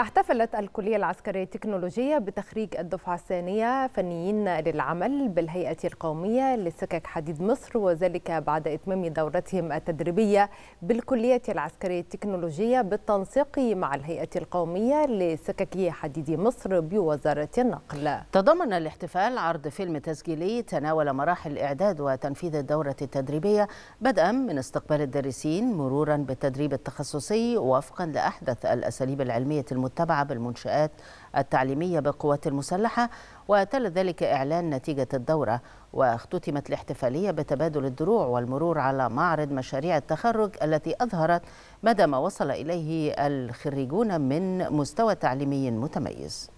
احتفلت الكلية العسكرية التكنولوجية بتخريج الدفعة الثانية فنيين للعمل بالهيئة القومية لسكك حديد مصر وذلك بعد إتمام دورتهم التدريبية بالكلية العسكرية التكنولوجية بالتنسيق مع الهيئة القومية لسكك حديد مصر بوزارة النقل تضمن الاحتفال عرض فيلم تسجيلي تناول مراحل إعداد وتنفيذ الدورة التدريبية بدءا من استقبال الدارسين مرورا بالتدريب التخصصي وفقا لأحدث الأساليب العلمية المتحدة المتبعة بالمنشآت التعليمية بالقوات المسلحة وتل ذلك إعلان نتيجة الدورة واختتمت الاحتفالية بتبادل الدروع والمرور على معرض مشاريع التخرج التي أظهرت مدى ما وصل إليه الخريجون من مستوى تعليمي متميز